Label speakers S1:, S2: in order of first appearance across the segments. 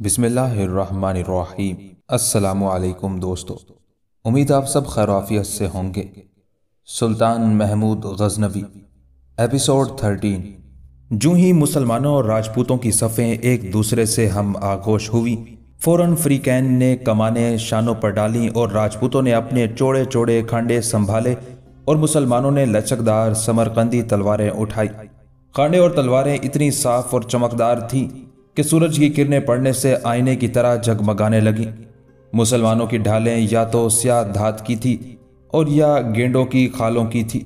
S1: बिसमीम अलैक्म दोस्तों उम्मीद आप सब खैराफियत से होंगे सुल्तान महमूद गजनवी एपिसोड थर्टीन जूं ही मुसलमानों और राजपूतों की सफ़ें एक दूसरे से हम आगोश हुई फौरन फ्री कैन ने कमाने शानों पर डाली और राजपूतों ने अपने चौड़े चौड़े खांडे संभाले और मुसलमानों ने लचकदार समरकंदी तलवारें उठाई खांडे और तलवारें इतनी साफ और चमकदार थीं कि सूरज की किरणें पड़ने से आईने की तरह जगमगाने लगी मुसलमानों की ढालें या तो स्याह धात की थी और या गेंडों की खालों की थी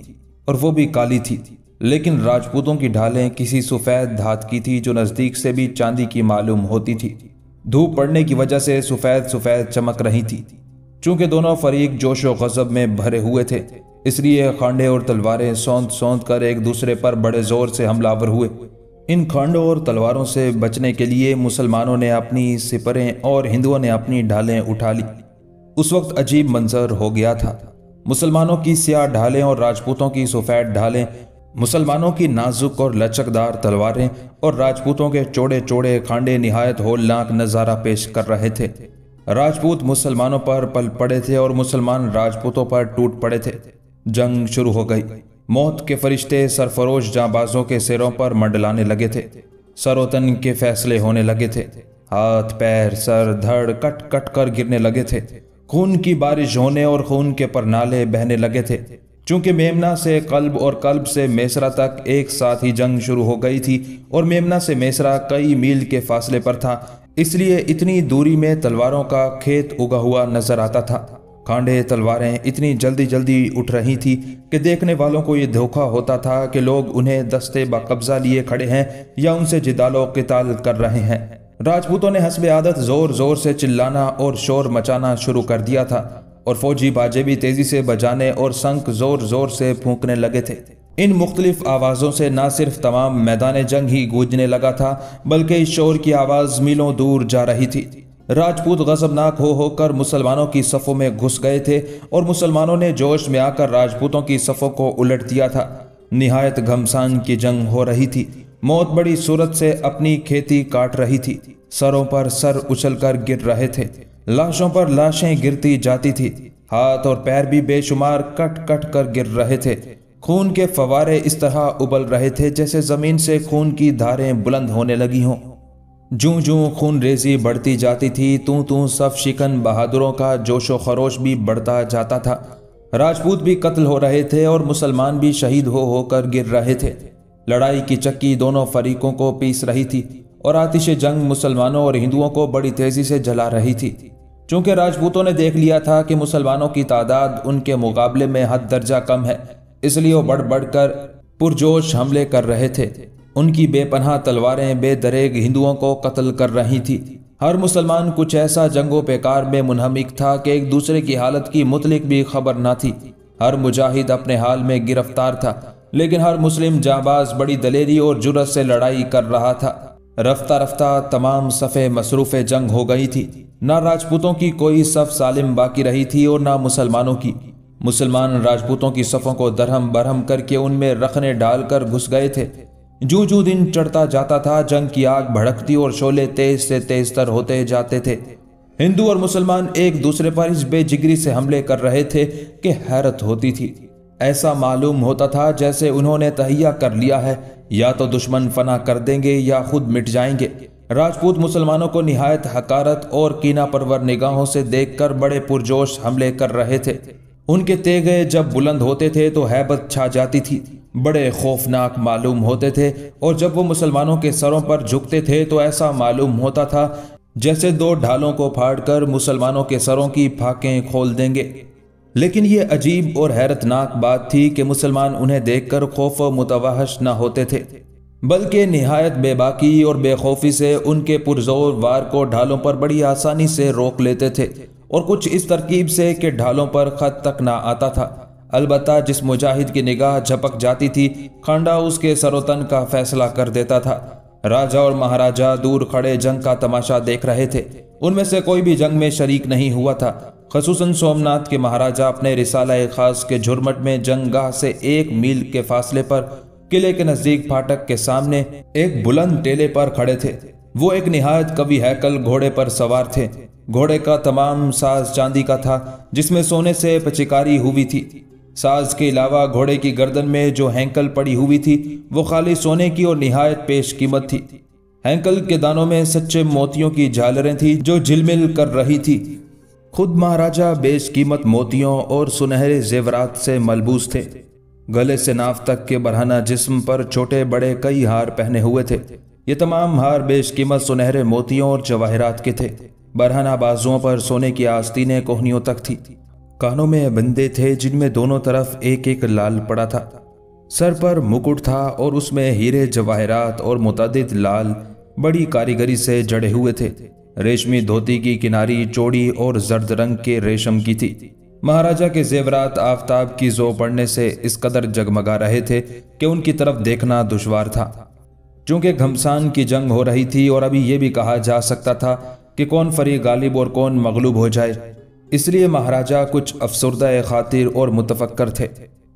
S1: और वो भी काली थी लेकिन राजपूतों की ढालें किसी सफ़ेद धात की थी जो नज़दीक से भी चांदी की मालूम होती थी धूप पड़ने की वजह से सफ़ेद सफ़ेद चमक रही थी चूंकि दोनों फरीक जोश व गज़ब में भरे हुए थे इसलिए खांडे और तलवारें सौंध सौंध कर एक दूसरे पर बड़े ज़ोर से हमलावर हुए इन खांडों और तलवारों से बचने के लिए मुसलमानों ने अपनी सिपरें और हिंदुओं ने अपनी ढालें उठा ली उस वक्त अजीब मंजर हो गया था मुसलमानों की स्याह ढालें और राजपूतों की सफ़ेद ढालें मुसलमानों की नाजुक और लचकदार तलवारें और राजपूतों के चौड़े चौड़े खांडे निहायत होलनाक नज़ारा पेश कर रहे थे राजपूत मुसलमानों पर पल पड़े थे और मुसलमान राजपूतों पर टूट पड़े थे जंग शुरू हो गई मौत के फरिश्ते सरफरोश जाबाजों के सिरों पर मंडलाने लगे थे सरोतन के फैसले होने लगे थे हाथ पैर सर धड़ कट कट कर गिरने लगे थे खून की बारिश होने और खून के परनाले बहने लगे थे चूंकि मेमना से कल्ब और कल्ब से मेसरा तक एक साथ ही जंग शुरू हो गई थी और मेमना से मेसरा कई मील के फासले पर था इसलिए इतनी दूरी में तलवारों का खेत उगा हुआ नजर आता था खांडे तलवारें इतनी जल्दी जल्दी उठ रही थी कि देखने वालों को ये धोखा होता था कि लोग उन्हें दस्ते बाकब्जा लिए खड़े हैं या उनसे जिदालो किताल कर रहे हैं राजपूतों ने हसब आदत जोर जोर से चिल्लाना और शोर मचाना शुरू कर दिया था और फौजी बाजे भी तेजी से बजाने और शंख जोर जोर से फूकने लगे थे इन मुख्तलिफ आवाज़ों से न सिर्फ तमाम मैदान जंग ही गूंजने लगा था बल्कि इस शोर की आवाज़ मीलों दूर जा रही थी राजपूत गजबनाक हो होकर मुसलमानों की सफ़ों में घुस गए थे और मुसलमानों ने जोश में आकर राजपूतों की सफ़ों को उलट दिया था निहायत घमसान की जंग हो रही थी मौत बड़ी सूरत से अपनी खेती काट रही थी सरों पर सर उछलकर गिर रहे थे लाशों पर लाशें गिरती जाती थी हाथ और पैर भी बेशुमार कट कट कर गिर रहे थे खून के फवारे इस तरह उबल रहे थे जैसे जमीन से खून की धारें बुलंद होने लगी हों जूं जूं खून रेजी बढ़ती जाती थी तू तू सब शिकन बहादुरों का जोशो खरोश भी बढ़ता जाता था राजपूत भी कत्ल हो रहे थे और मुसलमान भी शहीद हो होकर गिर रहे थे लड़ाई की चक्की दोनों फरीकों को पीस रही थी और आतिश जंग मुसलमानों और हिंदुओं को बड़ी तेजी से जला रही थी चूंकि राजपूतों ने देख लिया था कि मुसलमानों की तादाद उनके मुकाबले में हद दर्जा कम है इसलिए वो बढ़ बढ़ कर पुरजोश हमले कर रहे थे उनकी बेपनाह तलवारें बेदरेग हिंदुओं को कत्ल कर रही थी हर मुसलमान कुछ ऐसा जंगो पेकार में मुनहमिक था कि एक दूसरे की हालत की मुतलिक भी खबर ना थी हर मुजाहिद अपने हाल में गिरफ्तार था लेकिन हर मुस्लिम जाबाज बड़ी दलेरी और जुरत से लड़ाई कर रहा था रफ्ता रफ्ता तमाम सफ़े मसरूफ़ जंग हो गई थी ना राजपूतों की कोई सफ सालिम बाकी रही थी और ना मुसलमानों की मुसलमान राजपूतों की सफ़ों को दरहम बरहम करके उनमें रखने डालकर घुस गए थे जू जू दिन चढ़ता जाता था जंग की आग भड़कती और शोले तेज से तेज तर होते जाते थे हिंदू और मुसलमान एक दूसरे पर इस बेजिगरी से हमले कर रहे थे कि हैरत होती थी ऐसा मालूम होता था जैसे उन्होंने तहिया कर लिया है या तो दुश्मन फना कर देंगे या खुद मिट जाएंगे राजपूत मुसलमानों को निहायत हकारत और कीना परवर निगाहों से देखकर बड़े पुरजोश हमले कर रहे थे उनके ते गए जब बुलंद होते थे तो हैबत छा जाती थी बड़े खौफनाक मालूम होते थे और जब वो मुसलमानों के सरों पर झुकते थे तो ऐसा मालूम होता था जैसे दो ढालों को फाड़कर मुसलमानों के सरों की फाकें खोल देंगे लेकिन ये अजीब और हैरतनाक बात थी कि मुसलमान उन्हें देखकर खौफ मुतवाहश न होते थे बल्कि नहायत बेबाकी और बेखौफी से उनके पुरजोर वार को ढालों पर बड़ी आसानी से रोक लेते थे और कुछ इस तरकीब से कि ढालों पर खत तक ना आता था अलबत् जिस मुजाहिद की निगाह झपक जाती थी खांडा उसके सरोतन का फैसला कर देता था राजा और महाराजा दूर खड़े जंग का तमाशा देख रहे थे उनमें से कोई भी जंग में शरीक नहीं हुआ था खसूस सोमनाथ के महाराजा अपने रिसाला खास के झुरमट में जंगगाह से एक मील के फासले पर किले के नजदीक फाटक के सामने एक बुलंद टेले पर खड़े थे वो एक निहायत कवि हैकल घोड़े पर सवार थे घोड़े का तमाम साज चांदी का था जिसमें सोने से पचिकारी हुई थी साज के अलावा घोड़े की गर्दन में जो हैंकल पड़ी हुई थी वो खाली सोने की और निहायत पेश कीमत थी हैंकल के दानों में सच्चे मोतियों की झालरें थी जो झिलमिल कर रही थी खुद महाराजा बेश कीमत मोतियों और सुनहरे जेवरात से मलबूस थे गले से नाफ तक के बरहना जिस्म पर छोटे बड़े कई हार पहने हुए थे ये तमाम हार बेशकीमत सुनहरे मोतियों और जवाहरात के थे बरहना बाजुओं पर सोने की आस्तीनें कोहनियों तक थी कानों में बंदे थे जिनमें दोनों तरफ एक एक लाल पड़ा था सर पर मुकुट था और उसमें हीरे जवाहरात और मुतद लाल बड़ी कारीगरी से जड़े हुए थे रेशमी धोती की किनारी चौड़ी और जर्द रंग के रेशम की थी महाराजा के जेवरात आफ्ताब की जो पड़ने से इस कदर जगमगा रहे थे कि उनकी तरफ देखना दुशवार था चूंकि घमसान की जंग हो रही थी और अभी ये भी कहा जा सकता था कि कौन फरी गालिब और कौन मगलूब हो जाए इसलिए महाराजा कुछ अफसरदा खातिर और मुतफक्कर थे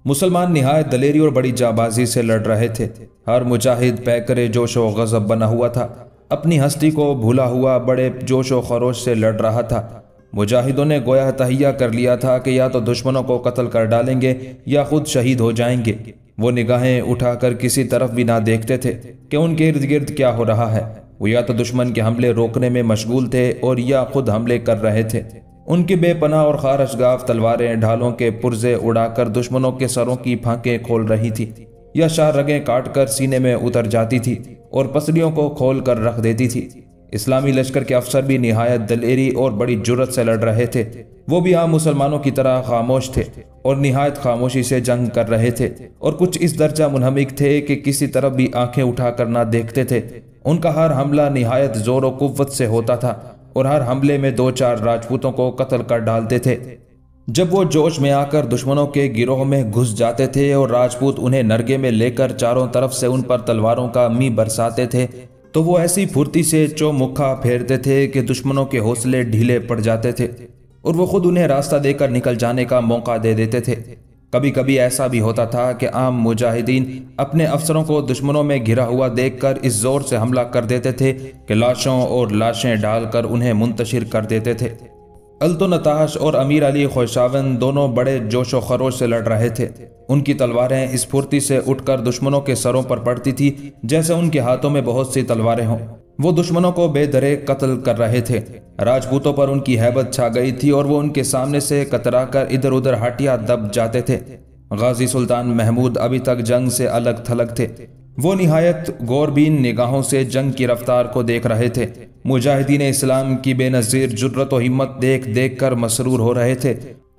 S1: मुसलमान नहायत दलेरी और बड़ी जाबाजी से लड़ रहे थे हर मुजाहिद पैकरे जोश व गज़ब बना हुआ था अपनी हस्ती को भूला हुआ बड़े जोश व खरोश से लड़ रहा था मुजाहिदों ने गोया तहिया कर लिया था कि या तो दुश्मनों को कत्ल कर डालेंगे या खुद शहीद हो जाएंगे वो निगाहें उठाकर किसी तरफ भी ना देखते थे कि उनके इर्द गिर्द क्या हो रहा है वो या तो दुश्मन के हमले रोकने में मशगूल थे और या खुद हमले कर रहे थे उनकी बेपना और खारशगाफ तलवारें ढालों के पुर्जे उड़ाकर दुश्मनों के सरों की फांकें खोल रही थी या शाहरगें काट कर सीने में उतर जाती थी और पसलियों को खोल कर रख देती थी इस्लामी लश्कर के अफसर भी नहायत दलेरी और बड़ी जुरत से लड़ रहे थे वो भी आम मुसलमानों की तरह खामोश थे और नहायत खामोशी से जंग कर रहे थे और कुछ इस दर्जा मुनहमिक थे कि किसी तरफ भी आंखें उठाकर ना देखते थे उनका हर हमला नहायत जोर व कुत से होता था और हर हमले में दो चार राजपूतों को कत्ल कर डालते थे जब वो जोश में आकर दुश्मनों के गिरोह में घुस जाते थे और राजपूत उन्हें नरगे में लेकर चारों तरफ से उन पर तलवारों का मी बरसाते थे तो वो ऐसी फुर्ती से चौमुखा फेरते थे कि दुश्मनों के हौसले ढीले पड़ जाते थे और वो खुद उन्हें रास्ता देकर निकल जाने का मौका दे देते थे कभी कभी ऐसा भी होता था कि आम मुजाहिदीन अपने अफसरों को दुश्मनों में घिरा हुआ देखकर इस जोर से हमला कर देते थे कि लाशों और लाशें डालकर उन्हें मुंतशिर कर देते थे अल्तनताश और अमीर अली खोशावन दोनों बड़े जोश व खरोश से लड़ रहे थे उनकी तलवारें स्फूर्ति से उठकर दुश्मनों के सरों पर पड़ती थी जैसे उनके हाथों में बहुत सी तलवारें हों वो दुश्मनों को बेदरे कत्ल कर रहे थे राजपूतों पर उनकी हैबत छा गई थी और वो उनके सामने से कतराकर इधर उधर हटिया दब जाते थे गाजी सुल्तान महमूद अभी तक जंग से अलग थलग थे वो निहायत गौरबीन निगाहों से जंग की रफ्तार को देख रहे थे मुजाहिदीन इस्लाम की बेनज़ीर जुर्रत और हिम्मत देख देख कर मसरूर हो रहे थे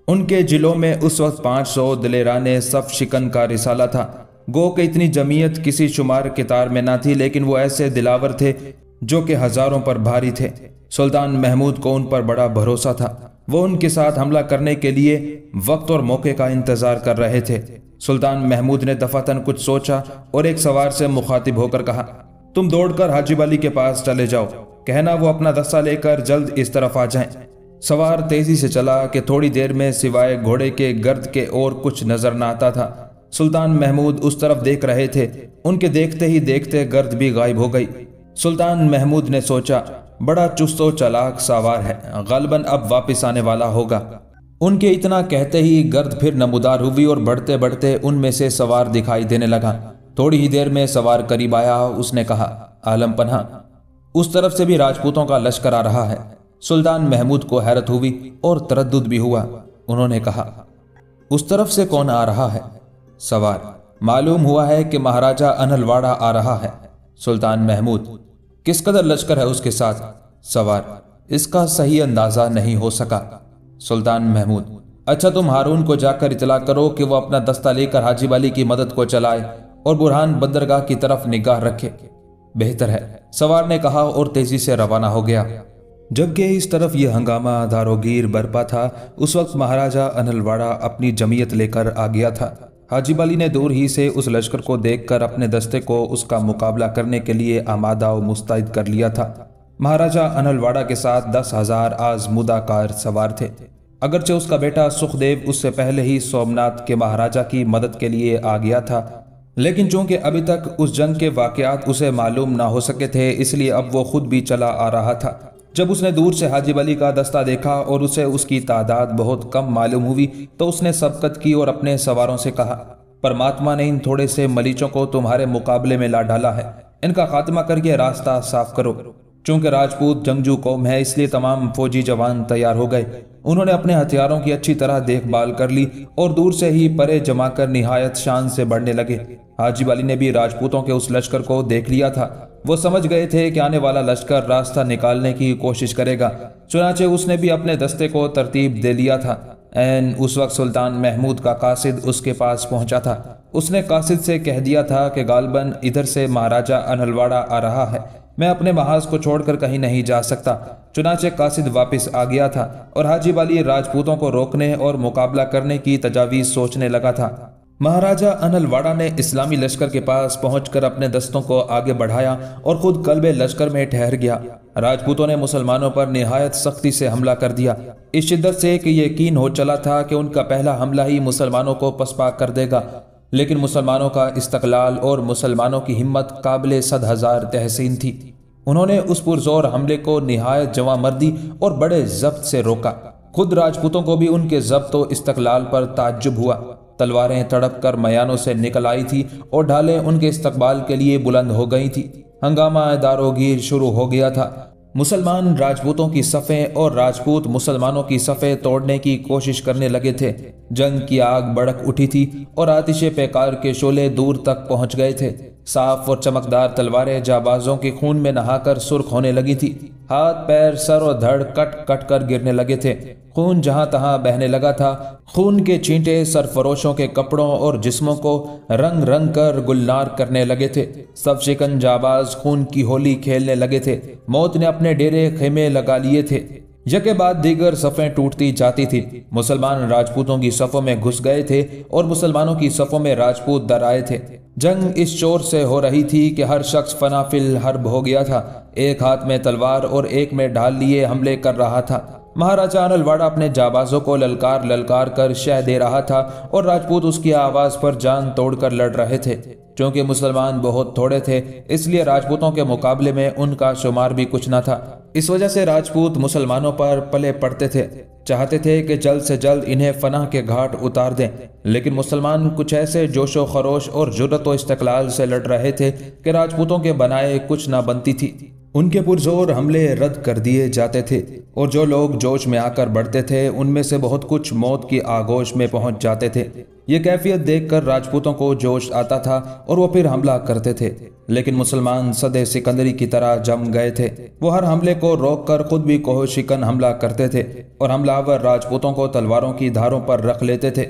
S1: उनके जिलों में उस वक्त पाँच सौ दलेरान सफ शिकन का रिसाला था गो के इतनी जमीयत किसी शुमार कितार में ना थी लेकिन वो ऐसे दिलावर थे जो कि हज़ारों पर भारी थे सुल्तान महमूद को उन पर बड़ा भरोसा था वो उनके साथ हमला करने के लिए वक्त और मौके का इंतज़ार कर रहे थे सुल्तान महमूद ने दफातन कुछ सोचा और एक सवार से मुखातिब होकर कहा तुम दौड़कर हाजी वाली के पास चले जाओ कहना वो अपना दस्ता लेकर जल्द इस तरफ आ जाएं। सवार तेजी से चला कि थोड़ी देर में सिवाय घोड़े के गर्द के और कुछ नजर न आता था सुल्तान महमूद उस तरफ देख रहे थे उनके देखते ही देखते गर्द भी गायब हो गई सुल्तान महमूद ने सोचा बड़ा चुस्तो चलाक सावार है गलबन अब वापस आने वाला होगा उनके इतना कहते ही गर्द फिर नमूदार हुई और बढ़ते बढ़ते उनमें से सवार दिखाई देने लगा थोड़ी ही देर में सवार करीब आया उसने कहा आलम पन्हा उस तरफ से भी राजपूतों का लश्कर आ रहा है सुल्तान महमूद को हैरत हुई और तरद भी हुआ उन्होंने कहा उस तरफ से कौन आ रहा है सवार मालूम हुआ है कि महाराजा अनलवाड़ा आ रहा है सुल्तान महमूद किस कदर लश्कर है उसके साथ सवार इसका सही अंदाजा नहीं हो सका सुल्तान महमूद अच्छा तुम हारून को जाकर इतला करो कि वह अपना दस्ता लेकर हाजी वाली की मदद को चलाए और बुरहान बंदरगाह की तरफ निगाह रखे बेहतर है सवार ने कहा और तेजी से रवाना हो गया जबकि इस तरफ यह हंगामा दारोगीर बरपा था उस वक्त महाराजा अनलवाड़ा अपनी जमीयत लेकर आ गया था हाजिब अली ने दूर ही से उस लश्कर को देखकर अपने दस्ते को उसका मुकाबला करने के लिए आमादा और मुस्तैद कर लिया था महाराजा अनलवाड़ा के साथ दस हजार आजमुदा कार सवार थे अगरचे उसका बेटा सुखदेव उससे पहले ही सोमनाथ के महाराजा की मदद के लिए आ गया था लेकिन चूंकि अभी तक उस जंग के वाकयात उसे मालूम ना हो सके थे इसलिए अब वो खुद भी चला आ रहा था जब उसने दूर से हाजिब अली का दस्ता देखा और उसे उसकी तादाद बहुत कम मालूम हुई तो उसने सबकत की और अपने सवारों से कहा परमात्मा ने इन थोड़े से मलीचों को तुम्हारे मुकाबले में ला डाला है इनका खात्मा करके रास्ता साफ करो चूंकि राजपूत जंगजू कौम है इसलिए तमाम फौजी जवान तैयार हो गए उन्होंने अपने हथियारों की अच्छी तरह देखभाल कर ली और दूर से ही परे जमा कर निहायत शान से बढ़ने लगे हाजीब अली ने भी राजपूतों के उस लश्कर को देख लिया था वो समझ गए थे कि आने वाला लश्कर रास्ता निकालने की कोशिश करेगा चुनाचे उसने भी अपने दस्ते को तरतीब दे लिया था एन उस वक्त सुल्तान महमूद का कासिद उसके पास पहुंचा था उसने कासिद से कह दिया था कि गालबन इधर से महाराजा अनहलवाड़ा आ रहा है मैं अपने महाज को छोड़कर कहीं नहीं जा सकता चुनाचे कासिद वापस आ गया था और हाजी वाली राजपूतों को रोकने और मुकाबला करने की तजावीज़ सोचने लगा था महाराजा अनलवाड़ा ने इस्लामी लश्कर के पास पहुंचकर अपने दस्तों को आगे बढ़ाया और खुद कलबे लश्कर में ठहर गया राजपूतों ने मुसलमानों पर नहायत सख्ती से हमला कर दिया इस शिद्दत से कि यकीन हो चला था कि उनका पहला हमला ही मुसलमानों को पसपा कर देगा लेकिन मुसलमानों का इस्तकलाल और मुसलमानों की हिम्मत काबिल सद हजार तहसीन थी उन्होंने उस पुरजोर हमले को नहायत मर्दी और बड़े जब्त से रोका खुद राजपूतों को भी उनके जब्त और इस्तकलाल पर ताज्जुब हुआ तलवारें तड़प कर मयानों से निकल आई थी और ढालें उनके इस्तकबाल के लिए बुलंद हो गई थी हंगामा दारोगीर शुरू हो गया था मुसलमान राजपूतों की सफ़ें और राजपूत मुसलमानों की सफ़ें तोड़ने की कोशिश करने लगे थे जंग की आग बड़क उठी थी और आतिश पैकार के शोले दूर तक पहुंच गए थे साफ और चमकदार तलवारें जाबाजों के खून में नहाकर सुर्ख होने लगी थी हाथ पैर सर और धड़ कट कट कर गिरने लगे थे खून जहां तहां बहने लगा था खून के चींटे सरफरोशों के कपड़ों और जिस्मों को रंग रंग कर गुलनार करने लगे थे सब शिकन जाबाज खून की होली खेलने लगे थे मौत ने अपने डेरे खेमे लगा लिए थे यके बाद दीगर सफ़ें टूटती जाती थी मुसलमान राजपूतों की सफ़ों में घुस गए थे और मुसलमानों की सफ़ों में राजपूत दर आए थे जंग इस चोर से हो रही थी कि हर शख्स फनाफिल हर्ब हो गया था एक हाथ में तलवार और एक में ढाल लिए हमले कर रहा था महाराजा अनलवाड़ा अपने जाबाजों को ललकार ललकार कर शह दे रहा था और राजपूत उसकी आवाज़ पर जान तोड़कर लड़ रहे थे चूँकि मुसलमान बहुत थोड़े थे इसलिए राजपूतों के मुकाबले में उनका शुमार भी कुछ ना था इस वजह से राजपूत मुसलमानों पर पले पड़ते थे चाहते थे कि जल्द से जल्द इन्हें फना के घाट उतार दें लेकिन मुसलमान कुछ ऐसे जोशो खरोश और जुरत व इस्तलाल से लड़ रहे थे कि राजपूतों के बनाए कुछ ना बनती थी उनके पुरजोर हमले रद्द कर दिए जाते थे और जो लोग जोश में आकर बढ़ते थे उनमें से बहुत कुछ मौत की आगोश में पहुंच जाते थे ये कैफियत देखकर राजपूतों को जोश आता था और वो फिर हमला करते थे लेकिन मुसलमान सदे सिकंदरी की तरह जम गए थे वो हर हमले को रोक कर खुद भी कोहो शिकन हमला करते थे और हमलावर राजपूतों को तलवारों की धारों पर रख लेते थे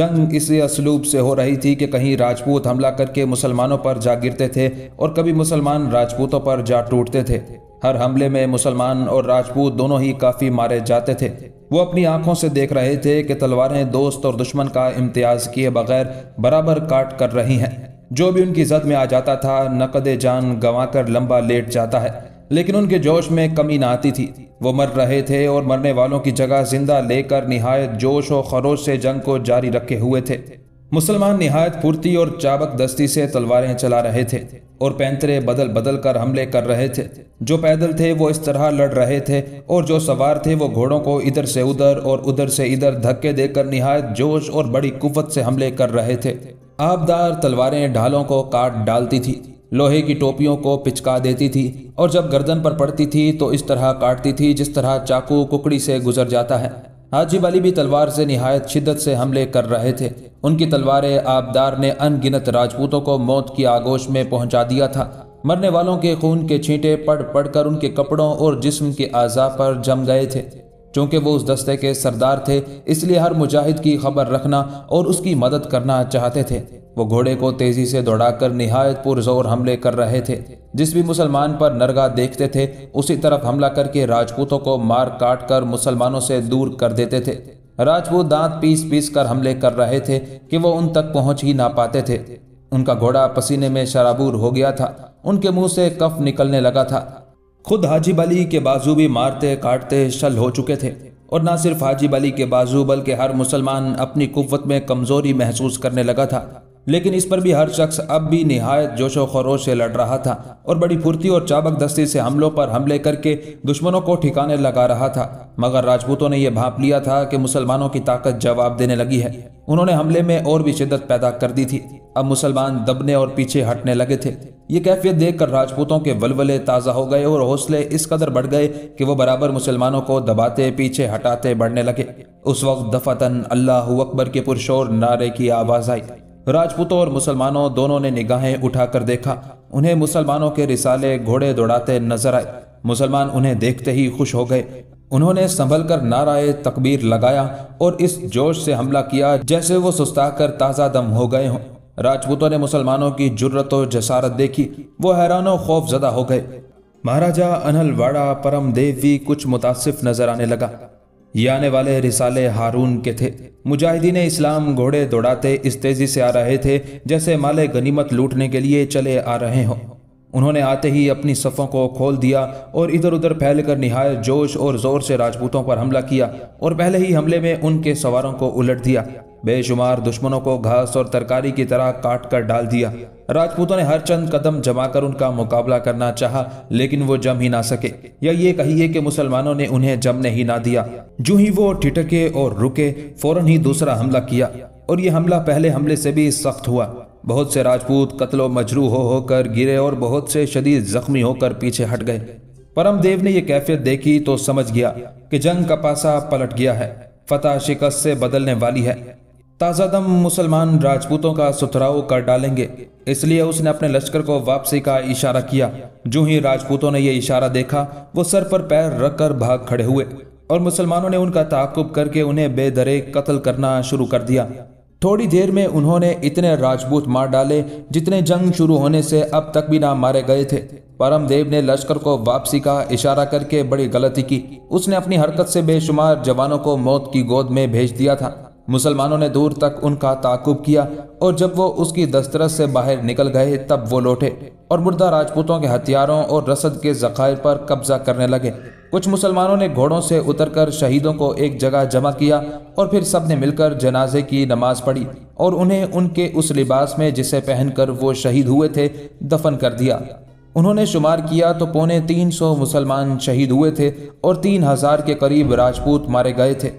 S1: जंग इसी असलूब से हो रही थी कि कहीं राजपूत हमला करके मुसलमानों पर जा गिरते थे और कभी मुसलमान राजपूतों पर जा टूटते थे हर हमले में मुसलमान और राजपूत दोनों ही काफ़ी मारे जाते थे वो अपनी आंखों से देख रहे थे कि तलवारें दोस्त और दुश्मन का इम्तियाज किए बगैर बराबर काट कर रही हैं जो भी उनकी जद में आ जाता था नकद जान गंवा कर लंबा लेट जाता है लेकिन उनके जोश में कमी ना आती थी वो मर रहे थे और मरने वालों की जगह जिंदा लेकर नहायत जोश और खरोश से जंग को जारी रखे हुए थे मुसलमान निहायत फुर्ती और चाबक दस्ती से तलवारें चला रहे थे और पैंतरे बदल बदल कर हमले कर रहे थे जो पैदल थे वो इस तरह लड़ रहे थे और जो सवार थे वो घोड़ों को इधर से उधर और उधर से इधर धक्के देकर निहायत जोश और बड़ी कुवत से हमले कर रहे थे आबदार तलवारें ढालों को काट डालती थी लोहे की टोपियों को पिचका देती थी और जब गर्दन पर पड़ती थी तो इस तरह काटती थी जिस तरह चाकू कुकड़ी से गुजर जाता है हाजिब अली भी तलवार से नहायत शिद्दत से हमले कर रहे थे उनकी तलवारें आबदार ने अनगिनत राजपूतों को मौत की आगोश में पहुंचा दिया था मरने वालों के खून के छींटे पड़ पड़कर उनके कपड़ों और जिस्म के आज़ा पर जम गए थे चूंकि वो उस दस्ते के सरदार थे इसलिए हर मुजाहिद की खबर रखना और उसकी मदद करना चाहते थे वो घोड़े को तेजी से दौड़ाकर निहायत पुरजोर हमले कर रहे थे जिस भी मुसलमान पर नरगा देखते थे उसी तरफ हमला करके राजपूतों को मार काट कर मुसलमानों से दूर कर देते थे राजपूत दांत पीस पीस कर हमले कर रहे थे कि वो उन तक पहुंच ही ना पाते थे उनका घोड़ा पसीने में शराबूर हो गया था उनके मुंह से कफ निकलने लगा था खुद हाजी बली के बाजू भी मारते काटते शल हो चुके थे और ना सिर्फ हाजी बली के बाजू बल्कि हर मुसलमान अपनी कुत में कमज़ोरी महसूस करने लगा था लेकिन इस पर भी हर शख्स अब भी नहायत जोशो खरोश से लड़ रहा था और बड़ी फुर्ती और चाबक दस्ती से हमलों पर हमले करके दुश्मनों को ठिकाने लगा रहा था मगर राजपूतों ने यह भाप लिया था कि मुसलमानों की ताकत जवाब देने लगी है उन्होंने हमले में और भी शिदत पैदा कर दी थी अब मुसलमान दबने और पीछे हटने लगे थे ये कैफियत देखकर राजपूतों के वलवले ताज़ा हो गए और हौसले इस कदर बढ़ गए कि वो बराबर मुसलमानों को दबाते पीछे हटाते बढ़ने लगे उस वक्त दफातन अल्लाह अकबर के पुरशोर नारे की आवाज़ आई राजपूतों और मुसलमानों दोनों ने निगाहें उठाकर देखा उन्हें मुसलमानों के रिसाले घोड़े दौड़ाते नजर आए मुसलमान उन्हें देखते ही खुश हो गए उन्होंने संभल कर नाराय तकबीर लगाया और इस जोश से हमला किया जैसे वो सुस्ता कर ताज़ा दम हो गए हों राजपूतों ने मुसलमानों की जुर्रत और जसारत देखी वो हैरानों खौफ ज़दा हो गए महाराजा अनहलवाड़ा परम देव भी कुछ मुतासिफ नजर आने लगा ये आने वाले रिसाले हारून के थे मुजाहिदीन इस्लाम घोड़े दौड़ाते इस तेजी से आ रहे थे जैसे माले गनीमत लूटने के लिए चले आ रहे हों उन्होंने आते ही अपनी सफ़ों को खोल दिया और इधर उधर फैल कर नहायत जोश और ज़ोर से राजपूतों पर हमला किया और पहले ही हमले में उनके सवारों को उलट दिया बेशुमार दुश्मनों को घास और तरकारी की तरह काट कर डाल दिया राजपूतों ने हर चंद कदम जमाकर उनका मुकाबला करना चाहा लेकिन वो जम ही ना सके या ये कहिए कि मुसलमानों ने उन्हें जमने ही ना दिया जो ही वो ठिटके और रुके फौरन ही दूसरा हमला किया और ये हमला पहले हमले से भी सख्त हुआ बहुत से राजपूत कत्लो मजरू हो होकर गिरे और बहुत से शदीद जख्मी होकर पीछे हट गए परमदेव ने यह कैफियत देखी तो समझ गया कि जंग का पासा पलट गया है फतह शिकस्त से बदलने वाली है ताज़ा दम मुसलमान राजपूतों का सुथराव कर डालेंगे इसलिए उसने अपने लश्कर को वापसी का इशारा किया जो ही राजपूतों ने यह इशारा देखा वो सर पर पैर रखकर भाग खड़े हुए और मुसलमानों ने उनका ताकुब करके उन्हें बेदरे कत्ल करना शुरू कर दिया थोड़ी देर में उन्होंने इतने राजपूत मार डाले जितने जंग शुरू होने से अब तक भी ना मारे गए थे परमदेव ने लश्कर को वापसी का इशारा करके बड़ी गलती की उसने अपनी हरकत से बेशुमार जवानों को मौत की गोद में भेज दिया था मुसलमानों ने दूर तक उनका ताकुब किया और जब वो उसकी दस्तरस से बाहर निकल गए तब वो लौटे और मुर्दा राजपूतों के हथियारों और रसद के ज़खायर पर कब्जा करने लगे कुछ मुसलमानों ने घोड़ों से उतरकर शहीदों को एक जगह जमा किया और फिर सब ने मिलकर जनाजे की नमाज पढ़ी और उन्हें उनके उस लिबास में जिसे पहनकर वो शहीद हुए थे दफन कर दिया उन्होंने शुमार किया तो पौने तीन सौ मुसलमान शहीद हुए थे और तीन हजार के करीब राजपूत मारे गए थे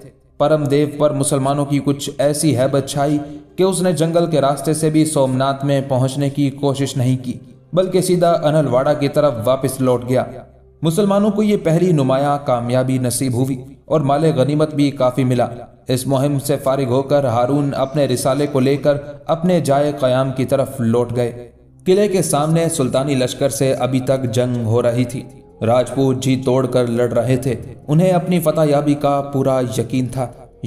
S1: परम देव पर मुसलमानों की कुछ ऐसी हैबत छाई कि उसने जंगल के रास्ते से भी सोमनाथ में पहुंचने की कोशिश नहीं की बल्कि सीधा अनलवाड़ा की तरफ वापस लौट गया मुसलमानों को ये पहली नुमाया कामयाबी नसीब हुई और माले गनीमत भी काफ़ी मिला इस मुहिम से फारिग होकर हारून अपने रिसाले को लेकर अपने जाए क़याम की तरफ लौट गए किले के सामने सुल्तानी लश्कर से अभी तक जंग हो रही थी राजपूत जी तोड़कर लड़ रहे थे उन्हें अपनी फतेहयाबी का पूरा यकीन था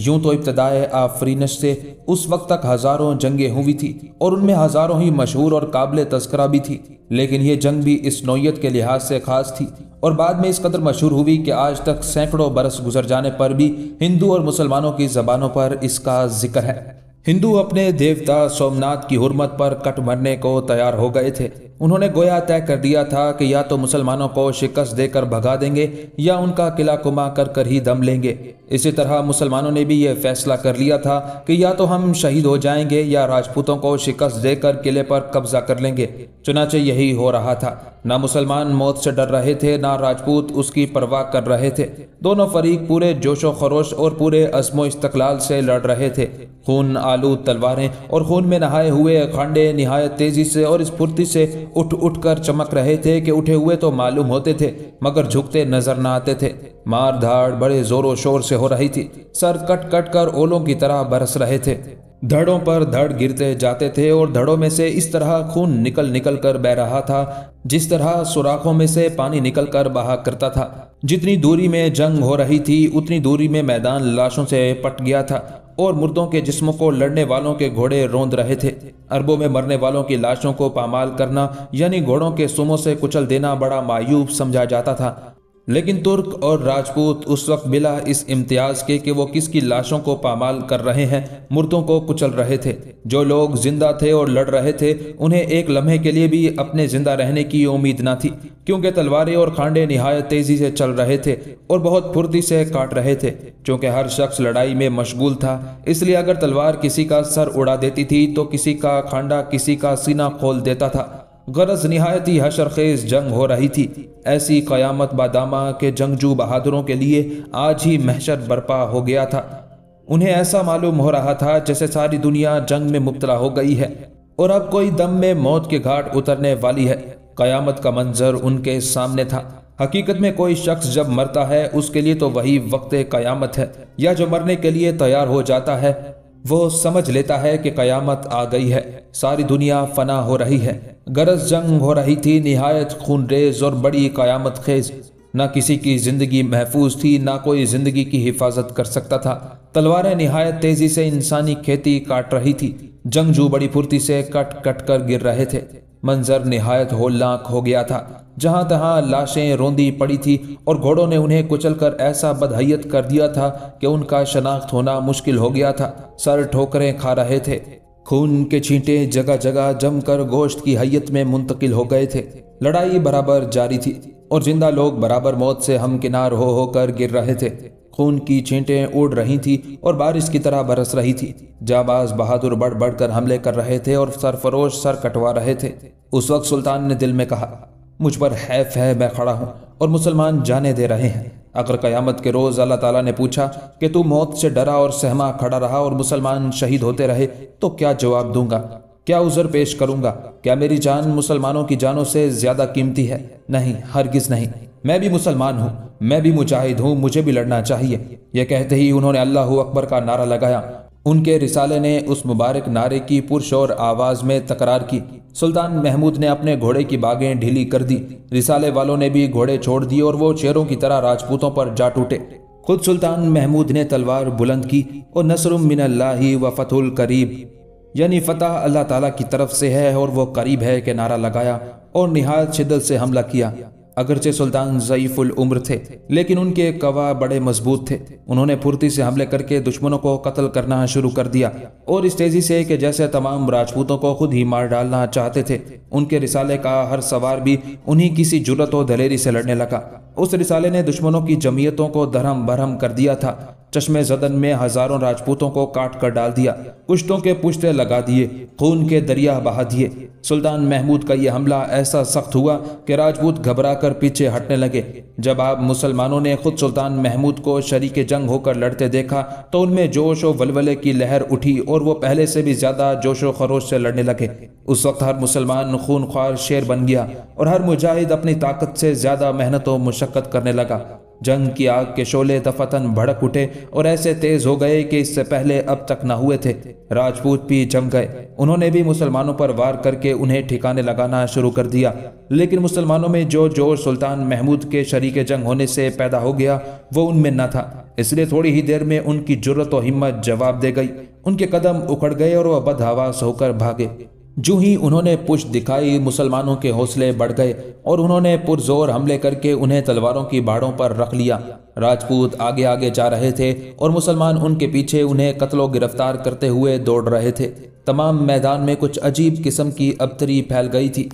S1: यूं तो इब्तदाए आफरीनश से उस वक्त तक हज़ारों जंगें हुई थी और उनमें हज़ारों ही मशहूर और काबिल तस्करा भी थी लेकिन ये जंग भी इस नौीयत के लिहाज से ख़ास थी और बाद में इस कदर मशहूर हुई कि आज तक सैकड़ों बरस गुजर जाने पर भी हिंदू और मुसलमानों की ज़बानों पर इसका जिक्र है हिंदू अपने देवता सोमनाथ की हरमत पर कट मरने को तैयार हो गए थे उन्होंने गोया तय कर दिया था कि या तो मुसलमानों को शिकस्त देकर भगा देंगे या उनका किला कुमा कर कर ही दम लेंगे इसी तरह मुसलमानों ने भी यह फैसला कर लिया था कि या तो हम शहीद हो जाएंगे या राजपूतों को शिकस्त देकर किले पर कब्जा कर लेंगे चुनाचे यही हो रहा था ना मुसलमान मौत से डर रहे थे ना राजपूत उसकी परवाह कर रहे थे दोनों फरीक पूरे जोशो खरोश और पूरे असमो इस्तकलाल से लड़ रहे थे खून आलू तलवारें और खून में नहाए हुए खांडे नहायत तेजी से और स्फूर्ति से उठ उठ कर चमक रहे थे कि उठे हुए तो मालूम होते थे मगर झुकते नजर न आते थे मार धाड़ बड़े जोरों शोर से हो रही थी सर कट कट कर ओलों की तरह बरस रहे थे धड़ों पर धड़ गिरते जाते थे और धड़ों में से इस तरह खून निकल निकल कर बह रहा था जिस तरह सुराखों में से पानी निकल कर बहा करता था जितनी दूरी में जंग हो रही थी उतनी दूरी में मैदान लाशों से पट गया था और मुर्दों के जिस्मों को लड़ने वालों के घोड़े रोंद रहे थे अरबों में मरने वालों की लाशों को पामाल करना यानी घोड़ों के सुमों से कुचल देना बड़ा मायूब समझा जाता था लेकिन तुर्क और राजपूत उस वक्त मिला इस इम्तियाज के कि वो किसकी लाशों को पामाल कर रहे हैं मुर्दों को कुचल रहे थे जो लोग जिंदा थे और लड़ रहे थे उन्हें एक लम्हे के लिए भी अपने जिंदा रहने की उम्मीद ना थी क्योंकि तलवारें और खांडे नहायत तेजी से चल रहे थे और बहुत फुर्ती से काट रहे थे चूंकि हर शख्स लड़ाई में मशगूल था इसलिए अगर तलवार किसी का सर उड़ा देती थी तो किसी का खांडा किसी का सीना खोल देता था गरज नहायत ही हशरखेज जंग हो रही थी ऐसी क़यामत बादामा के जंगजू बहादुरों के लिए आज ही महशर बर्पा हो गया था उन्हें ऐसा मालूम हो रहा था जैसे सारी दुनिया जंग में मुबतला हो गई है और अब कोई दम में मौत के घाट उतरने वाली है क़यामत का मंजर उनके सामने था हकीकत में कोई शख्स जब मरता है उसके लिए तो वही वक्त क़यामत है या जो मरने के लिए तैयार हो जाता है वो समझ लेता है कि कयामत आ गई है सारी दुनिया फना हो रही है गरज जंग हो रही थी नहायत खूनरेज और बड़ी कयामत खेज ना किसी की ज़िंदगी महफूज थी ना कोई ज़िंदगी की हिफाजत कर सकता था तलवारें नहायत तेज़ी से इंसानी खेती काट रही थी जंगजू बड़ी फुर्ती से कट कट कर गिर रहे थे मंजर नहायत होलनाक हो गया था जहां तहां लाशें रोंदी पड़ी थी और घोड़ों ने उन्हें कुचलकर ऐसा बदहैयत कर दिया था कि उनका शनाख्त होना मुश्किल हो गया था सर ठोकरें खा रहे थे खून के छींटे जगह जगह जमकर गोश्त की हैयत में मुंतकिल हो गए थे लड़ाई बराबर जारी थी और जिंदा लोग बराबर मौत से हमकिनार हो गिर रहे थे खून की छींटें उड़ रही थी और बारिश की तरह बरस रही थी जाबाज बहादुर बढ़ बढ़कर हमले कर रहे थे और सरफरोश सर कटवा रहे थे उस वक्त सुल्तान ने दिल में कहा मुझ पर हैफ है मैं खड़ा हूँ और मुसलमान जाने दे रहे हैं अगर क़यामत के रोज़ अल्लाह ताला ने पूछा कि तू मौत से डरा और सहमा खड़ा रहा और मुसलमान शहीद होते रहे तो क्या जवाब दूंगा क्या उज़र पेश करूंगा क्या मेरी जान मुसलमानों की जानों से ज़्यादा कीमती है नहीं हरगिज़ नहीं मैं भी मुसलमान हूँ मैं भी मुजाहिद हूँ मुझे भी लड़ना चाहिए यह कहते ही उन्होंने अल्लाह अकबर का नारा लगाया उनके रिसाले ने उस मुबारक नारे की पुरशोर आवाज में तकरार की सुल्तान महमूद ने अपने घोड़े की बागें ढीली कर दी रिसाले वालों ने भी घोड़े छोड़ दिए और वो चेहरों की तरह राजपूतों पर जा टूटे खुद सुल्तान महमूद ने तलवार बुलंद की और नसरुम मिन व फतुल करीब यानी फतह अल्लाह ताला की तरफ से है और वो करीब है के नारा लगाया और निहायत शिदत से हमला किया अगरचे सुल्तान जयीफुल उम्र थे लेकिन उनके कवा बड़े मजबूत थे उन्होंने फुर्ती से हमले करके दुश्मनों को कत्ल करना शुरू कर दिया और इस तेजी से कि जैसे तमाम राजपूतों को खुद ही मार डालना चाहते थे उनके रिसाले का हर सवार भी उन्हीं किसी जुलत और दलेरी से लड़ने लगा उस रिसाले ने दुश्मनों की जमीयतों को धरम भरम कर दिया था चश्मे जदन में हजारों राजपूतों को काट कर डाल दिया कुश्तों के पुश्ते लगा दिए खून के दरिया बहा दिए सुल्तान महमूद का यह हमला ऐसा सख्त हुआ कि राजपूत घबरा कर पीछे हटने लगे जब आप मुसलमानों ने खुद सुल्तान महमूद को शरीक जंग होकर लड़ते देखा तो उनमें जोश और वलवले की लहर उठी और वो पहले से भी ज्यादा जोश व खरोश से लड़ने लगे उस वक्त हर मुसलमान खून ख्वार शेर बन गया और हर मुजाहिद अपनी ताकत से ज्यादा मेहनत और मुशक्क़त करने लगा जंग की आग के शोले दफतन भड़क उठे और ऐसे तेज हो गए कि इससे पहले अब तक न हुए थे राजपूत भी जम गए उन्होंने भी मुसलमानों पर वार करके उन्हें ठिकाने लगाना शुरू कर दिया लेकिन मुसलमानों में जो जोर सुल्तान महमूद के शरीक जंग होने से पैदा हो गया वो उनमें न था इसलिए थोड़ी ही देर में उनकी जरूरत और हिम्मत जवाब दे गई उनके कदम उखड़ गए और वह बदहावास होकर भागे जू ही उन्होंने पुष्ट दिखाई मुसलमानों के हौसले बढ़ गए और उन्होंने पुरजोर हमले करके उन्हें तलवारों की बाड़ों पर रख लिया राजपूत आगे आगे जा रहे थे और मुसलमान उनके पीछे उन्हें कत्लो गिरफ्तार करते हुए दौड़ रहे थे तमाम मैदान में कुछ अजीब किस्म की अबतरी फैल गई थी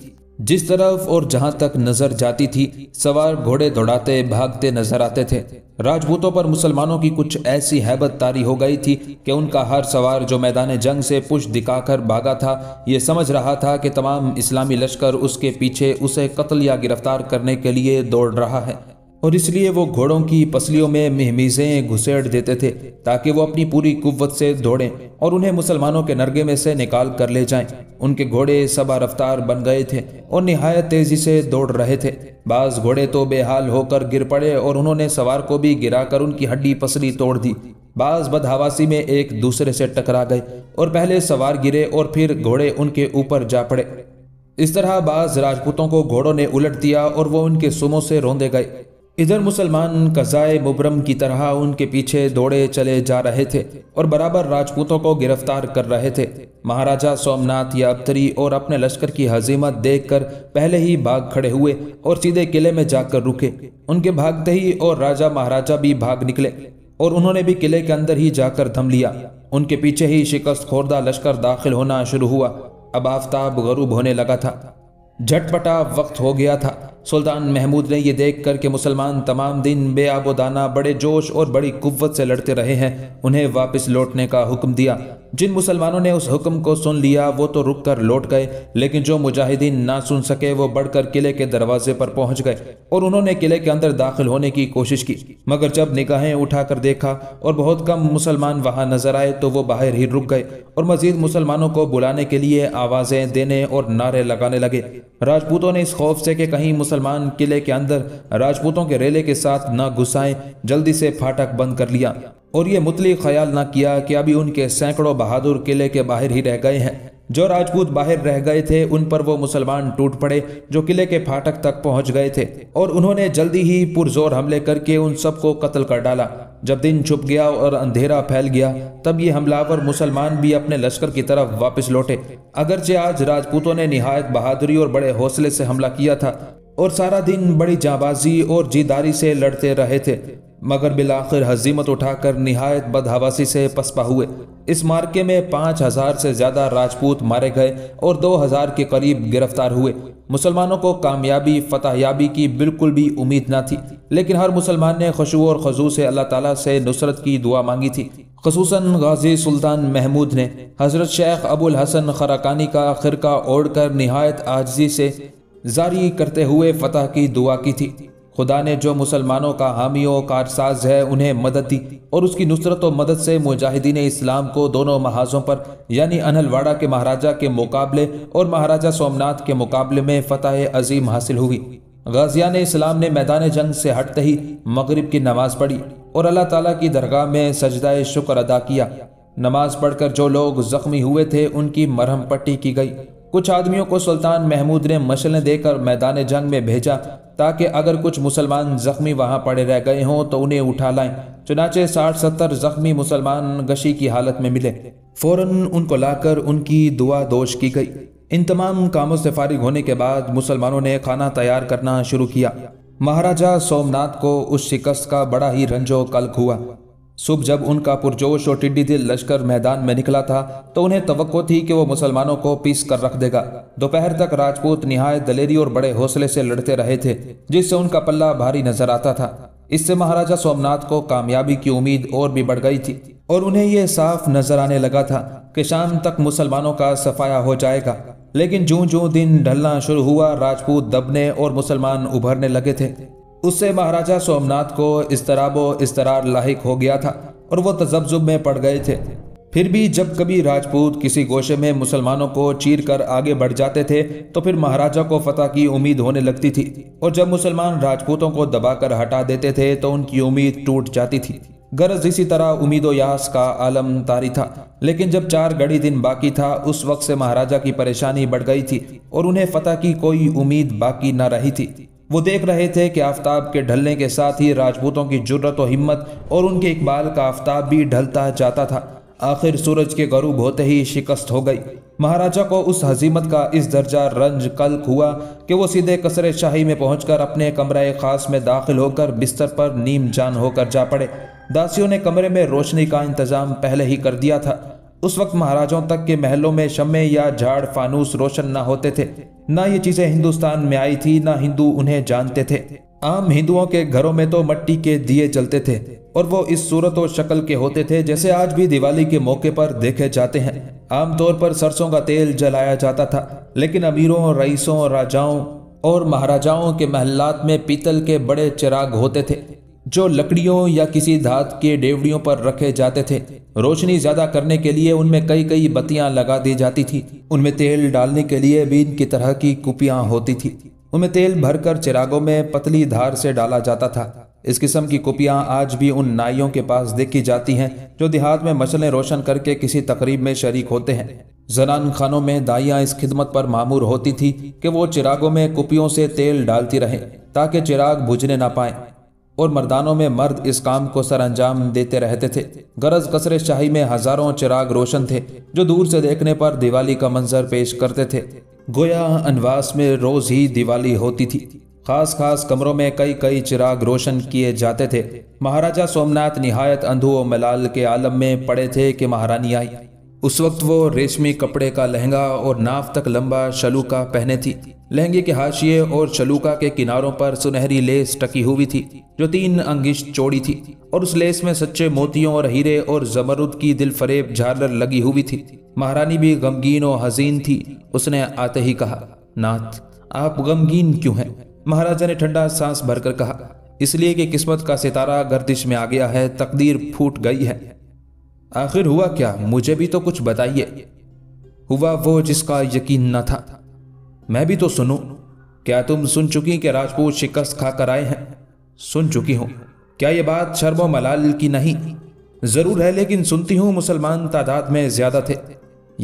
S1: जिस तरफ और जहां तक नजर जाती थी सवार घोड़े दौड़ाते भागते नजर आते थे राजपूतों पर मुसलमानों की कुछ ऐसी हैबत तारी हो गई थी कि उनका हर सवार जो मैदान जंग से पुश दिखाकर भागा था ये समझ रहा था कि तमाम इस्लामी लश्कर उसके पीछे उसे कत्ल या गिरफ्तार करने के लिए दौड़ रहा है और इसलिए वो घोड़ों की पसलियों में मेहमीजें घुसेड़ देते थे ताकि वो अपनी पूरी कुत से दौड़ें और उन्हें मुसलमानों के नरगे में से निकाल कर ले जाएं। उनके घोड़े सबा रफ्तार बन गए थे और नहायत तेजी से दौड़ रहे थे बाज घोड़े तो बेहाल होकर गिर पड़े और उन्होंने सवार को भी कर उनकी हड्डी पसली तोड़ दी बाज बदहावासी में एक दूसरे से टकरा गए और पहले सवार गिरे और फिर घोड़े उनके ऊपर जा पड़े इस तरह बाज राजपूतों को घोड़ों ने उलट दिया और वो उनके सुमों से रोंदे गए इधर मुसलमान कज़ाए मुबरम की तरह उनके पीछे दौड़े चले जा रहे थे और बराबर राजपूतों को गिरफ्तार कर रहे थे महाराजा सोमनाथ या अबतरी और अपने लश्कर की हजीमत देखकर पहले ही भाग खड़े हुए और सीधे किले में जाकर रुके उनके भागते ही और राजा महाराजा भी भाग निकले और उन्होंने भी किले के अंदर ही जाकर धम लिया उनके पीछे ही शिकस्त खोरदा लश्कर दाखिल होना शुरू हुआ अब आफ्ताब गरूब होने लगा था झटपटा वक्त हो गया था सुल्तान महमूद ने यह देख कर के मुसलमान तमाम दिन बेआबोदाना बड़े जोश और बड़ी कुत से लड़ते रहे हैं उन्हें वापस लौटने का हुक्म दिया जिन मुसलमानों ने उस हुक्म को सुन लिया वो तो रुक कर लौट गए लेकिन जो मुजाहिदीन ना सुन सके वो बढ़कर किले के दरवाजे पर पहुंच गए और उन्होंने किले के अंदर दाखिल होने की कोशिश की मगर जब निगाहें उठाकर देखा और बहुत कम मुसलमान वहां नजर आए तो वो बाहर ही रुक गए और मजीद मुसलमानों को बुलाने के लिए आवाजें देने और नारे लगाने लगे राजपूतों ने इस खौफ से कि कहीं मुसलमान किले के अंदर राजपूतों के रेले के साथ ना घुसाएं जल्दी से फाटक बंद कर लिया और ये मुतलिक ख्याल ना किया कि अभी उनके सैकड़ों बहादुर किले के बाहर ही रह गए हैं जो राजपूत बाहर रह गए थे उन पर वो मुसलमान टूट पड़े जो किले के फाटक तक पहुंच गए थे और उन्होंने जल्दी ही पुरजोर हमले करके उन सबको कत्ल कर डाला जब दिन छुप गया और अंधेरा फैल गया तब ये हमलावर मुसलमान भी अपने लश्कर की तरफ वापस लौटे अगरचे आज राजपूतों ने निहायत बहादुरी और बड़े हौसले से हमला किया था और सारा दिन बड़ी जाबाजी और जीदारी से लड़ते रहे थे मगर बिलाखिर हजीमत उठाकर नहायत बदहवासी से पसपा हुए इस मार्के में पाँच हज़ार से ज़्यादा राजपूत मारे गए और दो हज़ार के करीब गिरफ्तार हुए मुसलमानों को कामयाबी फतहयाबी की बिल्कुल भी उम्मीद ना थी लेकिन हर मुसलमान ने खुशबू और खजू से अल्लाह तला से नुसरत की दुआ मांगी थी खसूस गाजी सुल्तान महमूद ने हज़रत शेख अबुल हसन खराकानी का ख़िरका ओढ़ कर नहायत आजी से जारी करते हुए फतह की दुआ की थी खुदा ने जो मुसलमानों का हामियों कारसाज है उन्हें मदद दी और उसकी नुसरत और मदद से मुजाहिदीन इस्लाम को दोनों महाजों पर यानी अनहलवाड़ा के महाराजा के मुकाबले और महाराजा सोमनाथ के मुकाबले में फतेह अजीम हासिल हुई गाजियान इस्लाम ने मैदान जंग से हटते ही मगरिब की नमाज पढ़ी और अल्लाह ताला की दरगाह में सजदाए शुक्र अदा किया नमाज पढ़कर जो लोग जख्मी हुए थे उनकी मरहम पट्टी की गई कुछ आदमियों को सुल्तान महमूद ने मशलें देकर मैदान जंग में भेजा ताकि अगर कुछ मुसलमान ज़ख्मी वहाँ पड़े रह गए हों तो उन्हें उठा लाएं चुनाचे साठ सत्तर ज़ख्मी मुसलमान गशी की हालत में मिले फौरन उनको लाकर उनकी दुआ दोष की गई इन तमाम कामों से फारिग होने के बाद मुसलमानों ने खाना तैयार करना शुरू किया महाराजा सोमनाथ को उस शिकस्त का बड़ा ही रंजो कल्क हुआ सुबह जब उनका पुरजोश और टिड्डी दिल लश्कर मैदान में निकला था तो उन्हें तवक्को थी कि वो मुसलमानों को पीस कर रख देगा दोपहर तक राजपूत निहायत दलेरी और बड़े हौसले से लड़ते रहे थे जिससे उनका पल्ला भारी नजर आता था इससे महाराजा सोमनाथ को कामयाबी की उम्मीद और भी बढ़ गई थी और उन्हें यह साफ नजर आने लगा था कि शाम तक मुसलमानों का सफाया हो जाएगा लेकिन जो जो दिन ढलना शुरू हुआ राजपूत दबने और मुसलमान उभरने लगे थे उससे महाराजा सोमनाथ को इस तराबो इस लाक हो गया था और वो तजब्जुब में पड़ गए थे फिर भी जब कभी राजपूत किसी गोशे में मुसलमानों को चीर कर आगे बढ़ जाते थे तो फिर महाराजा को फतह की उम्मीद होने लगती थी और जब मुसलमान राजपूतों को दबाकर हटा देते थे तो उनकी उम्मीद टूट जाती थी गरज इसी तरह उम्मीदो यास का आलम तारी था लेकिन जब चार घड़ी दिन बाकी था उस वक्त से महाराजा की परेशानी बढ़ गई थी और उन्हें फतह की कोई उम्मीद बाकी न रही थी वो देख रहे थे कि आफ्ताब के ढलने के साथ ही राजपूतों की जुर्रत और हिम्मत और उनके इकबाल का आफ्ताब भी ढलता जाता था आखिर सूरज के गरूब होते ही शिकस्त हो गई महाराजा को उस हजीमत का इस दर्जा रंज कल हुआ कि वो सीधे कसर शाही में पहुंचकर अपने कमरे खास में दाखिल होकर बिस्तर पर नीम जान होकर जा पड़े दासियों ने कमरे में रोशनी का इंतज़ाम पहले ही कर दिया था उस वक्त महाराजों तक के महलों में शमे या झाड़ फानूस रोशन ना होते थे ना ये चीजें हिंदुस्तान में आई थी ना हिंदू उन्हें जानते थे आम हिंदुओं के घरों में तो मट्टी के दिए चलते थे और वो इस सूरत और शक्ल के होते थे जैसे आज भी दिवाली के मौके पर देखे जाते हैं आमतौर पर सरसों का तेल जलाया जाता था लेकिन अमीरों रईसों राजाओं और महाराजाओं के महल्लात में पीतल के बड़े चिराग होते थे जो लकड़ियों या किसी धात के डेवड़ियों पर रखे जाते थे रोशनी ज्यादा करने के लिए उनमें कई कई बत्तियां लगा दी जाती थी उनमें तेल डालने के लिए बीन की तरह की कुपियां होती थी उनमें तेल भरकर चिरागों में पतली धार से डाला जाता था इस किस्म की कुपियां आज भी उन नाइयों के पास देखी जाती हैं जो देहात में मछले रोशन करके किसी तकरीब में शरीक होते हैं जनान खानों में दाइयाँ इस खिदमत पर मामूर होती थी कि वो चिरागों में कुपियों से तेल डालती रहें ताकि चिराग बुझने ना पाएं और मर्दानों में मर्द इस काम को सर अंजाम देते रहते थे गरज कसरे शाही में हजारों चिराग रोशन थे जो दूर से देखने पर दिवाली का मंजर पेश करते थे गोया अनवास में रोज ही दिवाली होती थी खास खास कमरों में कई कई चिराग रोशन किए जाते थे महाराजा सोमनाथ निहायत अंधु और मलाल के आलम में पड़े थे कि महारानी आई उस वक्त वो रेशमी कपड़े का लहंगा और नाफ तक लंबा शलू का पहने थी लहंगे के हाशिए और शलूका के किनारों पर सुनहरी लेस टकी हुई थी जो तीन अंगिश चौड़ी थी और उस लेस में सच्चे मोतियों और हीरे और जमरुद की दिल फरेब झालर लगी हुई थी महारानी भी गमगीन और हसीन थी उसने आते ही कहा नाथ आप गमगीन क्यों हैं महाराजा ने ठंडा सांस भरकर कहा इसलिए कि किस्मत का सितारा गर्दिश में आ गया है तकदीर फूट गई है आखिर हुआ क्या मुझे भी तो कुछ बताइए हुआ वो जिसका यकीन न था मैं भी तो सुनूं क्या तुम सुन चुकी कि राजपूत शिकस्त खाकर आए हैं सुन चुकी हूँ क्या ये बात शर्म मलाल की नहीं ज़रूर है लेकिन सुनती हूँ मुसलमान तादाद में ज़्यादा थे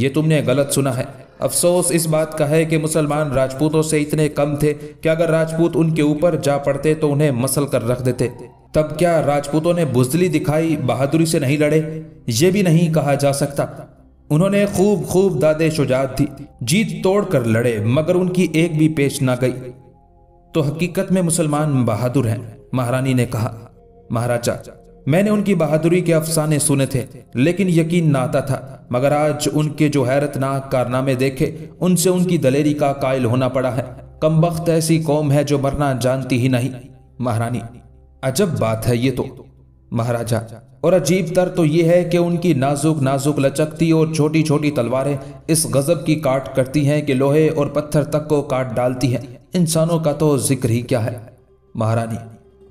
S1: ये तुमने गलत सुना है अफसोस इस बात का है कि मुसलमान राजपूतों से इतने कम थे कि अगर राजपूत उनके ऊपर जा पड़ते तो उन्हें मसल कर रख देते तब क्या राजपूतों ने बुजली दिखाई बहादुरी से नहीं लड़े ये भी नहीं कहा जा सकता उन्होंने खूब खूब दादे शुजात थी जीत तोड़ कर लड़े मगर उनकी एक भी पेश ना गई तो हकीकत में मुसलमान बहादुर हैं महारानी ने कहा महाराजा मैंने उनकी बहादुरी के अफसाने सुने थे लेकिन यकीन ना आता था मगर आज उनके जो हैरतनाक कारनामे देखे उनसे उनकी दलेरी का कायल होना पड़ा है कम वक्त ऐसी कौम है जो मरना जानती ही नहीं महारानी अजब बात है ये तो महाराजा और अजीब तर तो यह है कि उनकी नाजुक नाजुक लचकती और छोटी छोटी तलवारें इस गज़ब की काट करती हैं कि लोहे और पत्थर तक को काट डालती हैं इंसानों का तो जिक्र ही क्या है महारानी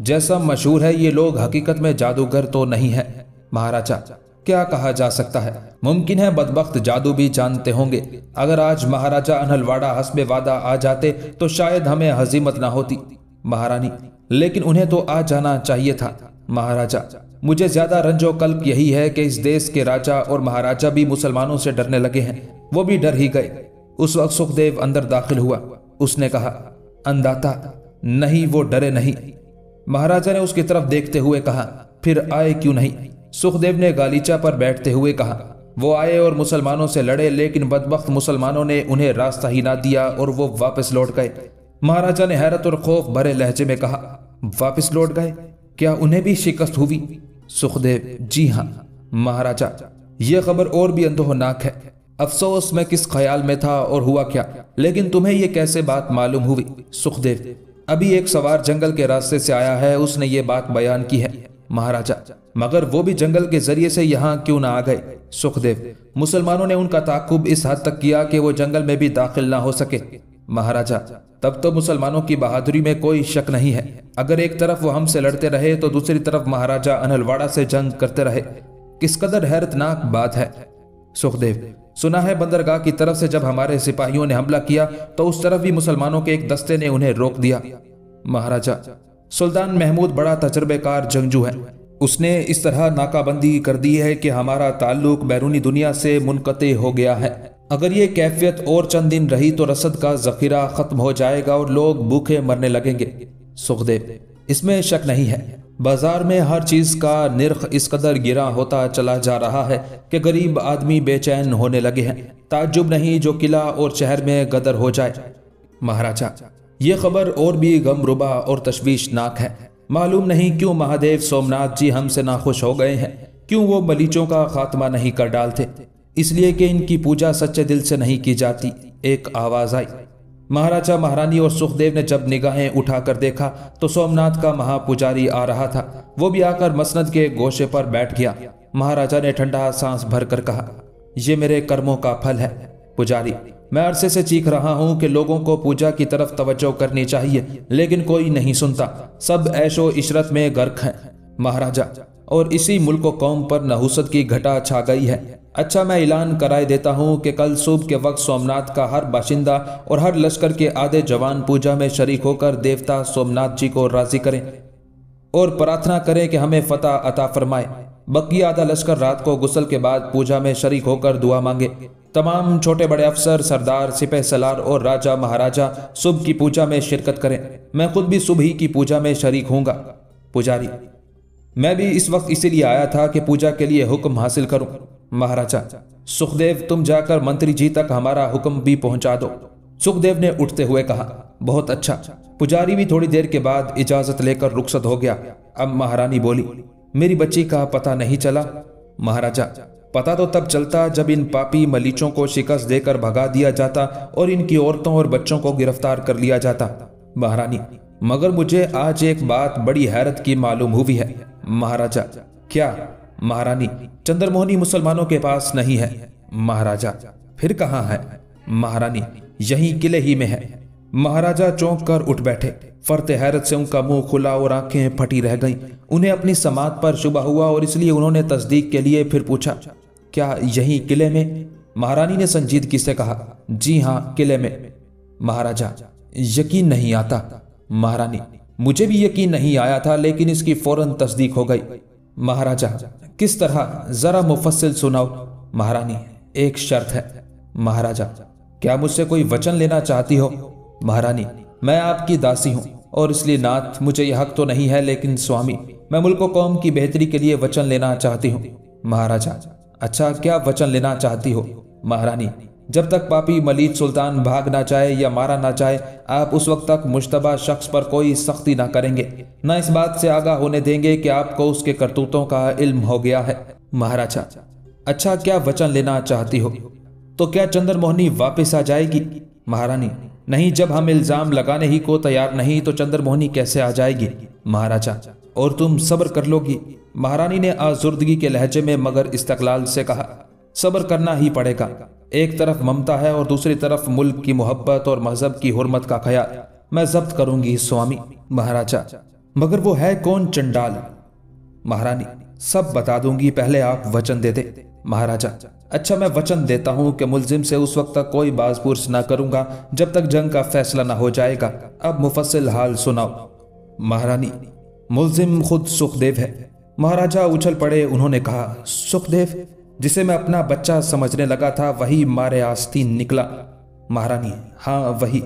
S1: जैसा मशहूर है ये लोग हकीकत में जादूगर तो नहीं है महाराजा क्या कहा जा सकता है मुमकिन है बदबخت जादू भी जानते होंगे अगर आज महाराजा अनहलवाड़ा हसबे वादा आ जाते तो शायद हमें हजीमत ना होती महारानी लेकिन उन्हें तो आ जाना चाहिए था महाराजा मुझे ज्यादा रंजो कल्प यही है कि इस देश के राजा और महाराजा भी मुसलमानों से डरने लगे हैं वो भी डर ही गए उस वक्त सुखदेव अंदर दाखिल हुआ उसने कहा अंदाता नहीं वो डरे नहीं महाराजा ने उसकी तरफ देखते हुए कहा फिर आए क्यों नहीं सुखदेव ने गालीचा पर बैठते हुए कहा वो आए और मुसलमानों से लड़े लेकिन बदबक मुसलमानों ने उन्हें रास्ता ही ना दिया और वो वापस लौट गए महाराजा ने हैरत और खौफ भरे लहजे में कहा वापस लौट गए क्या उन्हें भी शिकस्त हुई सुखदेव जी हाँ महाराजा यह खबर और भी अंधोनाक है अफसोस मैं किस ख्याल में था और हुआ क्या लेकिन तुम्हें यह कैसे बात मालूम हुई सुखदेव अभी एक सवार जंगल के रास्ते से आया है उसने ये बात बयान की है महाराजा मगर वो भी जंगल के जरिए से यहाँ क्यों ना आ गए सुखदेव मुसलमानों ने उनका ताकुब इस हद तक किया कि वो जंगल में भी दाखिल ना हो सके महाराजा तब तो मुसलमानों की बहादुरी में कोई शक नहीं है अगर एक तरफ वो हमसे लड़ते रहे तो दूसरी तरफ महाराजा अनलवाड़ा से जंग करते रहे किस कदर हैरतनाक बात है सुखदेव सुना है बंदरगाह की तरफ से जब हमारे सिपाहियों ने हमला किया तो उस तरफ भी मुसलमानों के एक दस्ते ने उन्हें रोक दिया महाराजा सुल्तान महमूद बड़ा तजर्बेकार जंगजू है उसने इस तरह नाकाबंदी कर दी है कि हमारा ताल्लुक बैरूनी दुनिया से मुनकते हो गया है अगर ये कैफियत और चंद दिन रही तो रसद का जखीरा खत्म हो जाएगा और लोग भूखे मरने लगेंगे सुखदेव इसमें शक नहीं है बाजार में हर चीज का निर्ख इस कदर गिरा होता चला जा रहा है कि गरीब आदमी बेचैन होने लगे हैं ताजुब नहीं जो किला और शहर में गदर हो जाए महाराजा ये खबर और भी गमरुबा और तश्वीशनाक है मालूम नहीं क्यों महादेव सोमनाथ जी हमसे नाखुश हो गए हैं क्यों वो मलीचों का खात्मा नहीं कर डालते इसलिए कि इनकी पूजा सच्चे दिल से नहीं की जाती एक आवाज आई महाराजा महारानी और सुखदेव ने जब निगाहें उठाकर देखा तो सोमनाथ का महापुजारी आ रहा था वो भी आकर मसनद के गोशे पर बैठ गया महाराजा ने ठंडा सांस भर कर कहा ये मेरे कर्मों का फल है पुजारी मैं अरसे से चीख रहा हूँ कि लोगों को पूजा की तरफ तवज्जो करनी चाहिए लेकिन कोई नहीं सुनता सब ऐशो इशरत में गर्क हैं महाराजा और इसी मुल्क कौम पर नहुसत की घटा छा गई है अच्छा मैं ऐलान कराए देता हूँ कि कल सुबह के वक्त सोमनाथ का हर बाशिंदा और हर लश्कर के आधे जवान पूजा में शरीक होकर देवता सोमनाथ जी को राजी करें और प्रार्थना करें कि हमें फतह अता फरमाए बकिया आधा लश्कर रात को गुसल के बाद पूजा में शरीक होकर दुआ मांगे तमाम छोटे बड़े अफसर सरदार सिपह सलार और राजा महाराजा सुबह की पूजा में शिरकत करें मैं खुद भी सुबह ही की पूजा में शरीक होऊंगा पुजारी मैं भी इस वक्त इसीलिए आया था कि पूजा के लिए हुक्म हासिल करूं महाराजा सुखदेव तुम जाकर मंत्री जी तक हमारा हुक्म भी पहुंचा दो सुखदेव ने उठते हुए कहा बहुत अच्छा पुजारी भी थोड़ी देर के बाद इजाजत लेकर रुखसत हो गया अब महारानी बोली मेरी बच्ची का पता नहीं चला महाराजा पता तो तब चलता जब इन पापी मलीचों को शिकस्त देकर भगा दिया जाता और इनकी औरतों और बच्चों को गिरफ्तार कर लिया जाता महारानी मगर मुझे आज एक बात बड़ी हैरत की मालूम हुई है महाराजा क्या महारानी चंद्रमोहनी मुसलमानों के पास नहीं है महाराजा फिर कहाँ है महारानी यही किले ही में है महाराजा चौंक कर उठ बैठे फरते हैरत से उनका मुंह खुला और आंखें फटी रह गईं। उन्हें अपनी समात पर शुभ हुआ और इसलिए उन्होंने तस्दीक के लिए फिर पूछा क्या यही किले में महारानी ने संजीदगी से कहा जी हाँ किले में महाराजा यकीन नहीं आता महारानी मुझे भी यकीन नहीं आया था लेकिन इसकी फौरन तस्दीक हो गई महाराजा किस तरह जरा मुफस्सिल सुनाओ महारानी एक शर्त है महाराजा क्या मुझसे कोई वचन लेना चाहती हो महारानी मैं आपकी दासी हूँ और इसलिए नाथ मुझे यह हक तो नहीं है लेकिन स्वामी मैं मुल्क कौम की बेहतरी के लिए वचन लेना चाहती हूँ महाराजा अच्छा क्या वचन लेना चाहती हो महारानी जब तक पापी मलिक सुल्तान भाग ना चाहे या मारा ना चाहे आप उस वक्त तक मुशतबा शख्स पर कोई सख्ती ना करेंगे न इस बात से आगाह होने देंगे कि आपको उसके करतूतों का इल्म हो गया है महाराजा अच्छा क्या वचन लेना चाहती हो तो क्या चंद्र मोहनी वापिस आ जाएगी महारानी नहीं जब हम इल्ज़ाम लगाने ही को तैयार नहीं तो चंद्र मोहनी कैसे आ जाएगी महाराजा और तुम सब्र कर लोगी महारानी ने आजुर्दगी के लहजे में मगर इस्तकलाल से कहा सब्र करना ही पड़ेगा एक तरफ ममता है और दूसरी तरफ मुल्क की मोहब्बत और मजहब की हरमत का ख्याल मैं जब्त करूंगी स्वामी महाराजा मगर वो है कौन चंडाल महारानी सब बता दूंगी पहले आप वचन दे दे महाराजा अच्छा मैं वचन देता हूँ कि मुलजिम से उस वक्त तक कोई बाजपूर्स ना करूंगा जब तक जंग का फैसला ना हो जाएगा अब मुफसिल हाल सुनाओ महारानी मुलजिम खुद सुखदेव है महाराजा उछल पड़े उन्होंने कहा सुखदेव जिसे मैं अपना बच्चा समझने लगा था वही मारे आस्तीन निकला महारानी हाँ वही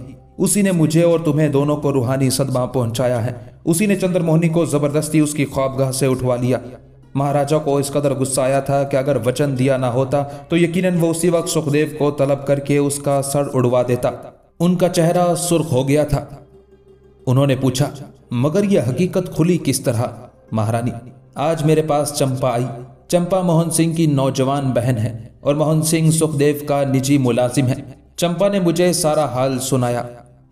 S1: उसी ने मुझे और तुम्हें दोनों को रूहानी सदमा पहुंचाया है उसी ने चंद्रमोहनी को जबरदस्ती उसकी ख्वाबगाह से उठवा लिया महाराजा को इस कदर गुस्सा आया था कि अगर वचन दिया ना होता तो यकीनन वो उसी वक्त सुखदेव को तलब करके उसका सर उड़वा देता उनका चेहरा सुर्ख हो गया था उन्होंने पूछा मगर यह हकीकत खुली किस तरह महारानी आज मेरे पास चंपा आई चंपा मोहन सिंह की नौजवान बहन है और मोहन सिंह सुखदेव का निजी मुलाजिम है चंपा ने मुझे सारा हाल सुनाया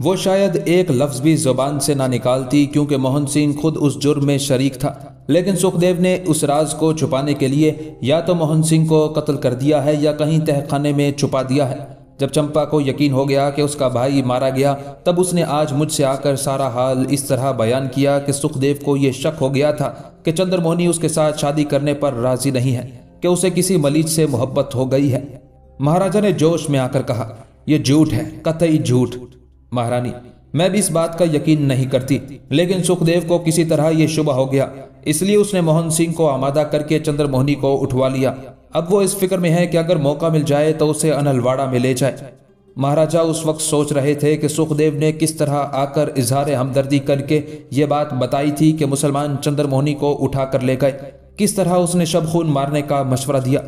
S1: वो शायद एक लफ्ज भी जुबान से ना निकालती क्योंकि मोहन सिंह खुद उस जुर्म में शरीक था लेकिन सुखदेव ने उस राज को छुपाने के लिए या तो मोहन सिंह को कत्ल कर दिया है या कहीं तहखाने में छुपा दिया है जब चंपा को यकीन हो गया कि उसका भाई मारा गया तब उसने आज मुझसे आकर सारा हाल इस तरह बयान किया कि सुखदेव को यह शक हो गया था कि चंद्रमोहनी उसके साथ शादी करने पर राजी नहीं है कि उसे किसी मलिज से मोहब्बत हो गई है महाराजा ने जोश में आकर कहा यह झूठ है कतई झूठ महारानी मैं भी इस बात का यकीन नहीं करती लेकिन सुखदेव को किसी तरह यह शुभ हो गया इसलिए उसने मोहन सिंह को आमादा करके चंद्रमोहनी को उठवा लिया अब वो इस फिक्र में है कि अगर मौका मिल जाए तो उसे अनलवाड़ा में ले जाए महाराजा उस वक्त सोच रहे थे कि सुखदेव ने किस तरह आकर इजहार हमदर्दी करके ये बात बताई थी कि मुसलमान चंद्रमोहनी को उठा कर ले गए किस तरह उसने शब खून मारने का मशवरा दिया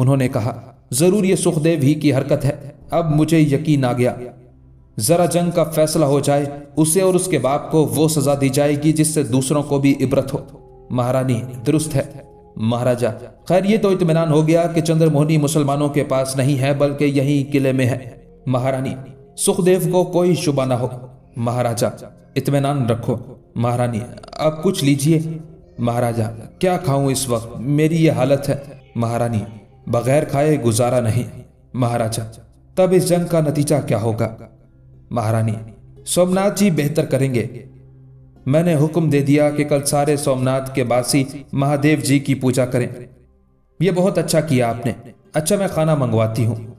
S1: उन्होंने कहा ज़रूर ये सुखदेव ही की हरकत है अब मुझे यकीन आ गया ज़रा जंग का फैसला हो जाए उसे और उसके बाप को वो सज़ा दी जाएगी जिससे दूसरों को भी इबरत हो महारानी दुरुस्त है महाराजा खैर ये तो इतमान हो गया कि चंद्रमोहनी मुसलमानों के पास नहीं है बल्कि यही किले में है महारानी सुखदेव को कोई शुबा ना हो महाराजा इतमान रखो महारानी अब कुछ लीजिए महाराजा क्या खाऊं इस वक्त मेरी ये हालत है महारानी बगैर खाए गुजारा नहीं महाराजा तब इस जंग का नतीजा क्या होगा महारानी सोमनाथ जी बेहतर करेंगे मैंने हुक्म दे दिया कि कल सारे सोमनाथ के बासी महादेव जी की पूजा करें यह बहुत अच्छा किया आपने अच्छा मैं खाना मंगवाती हूँ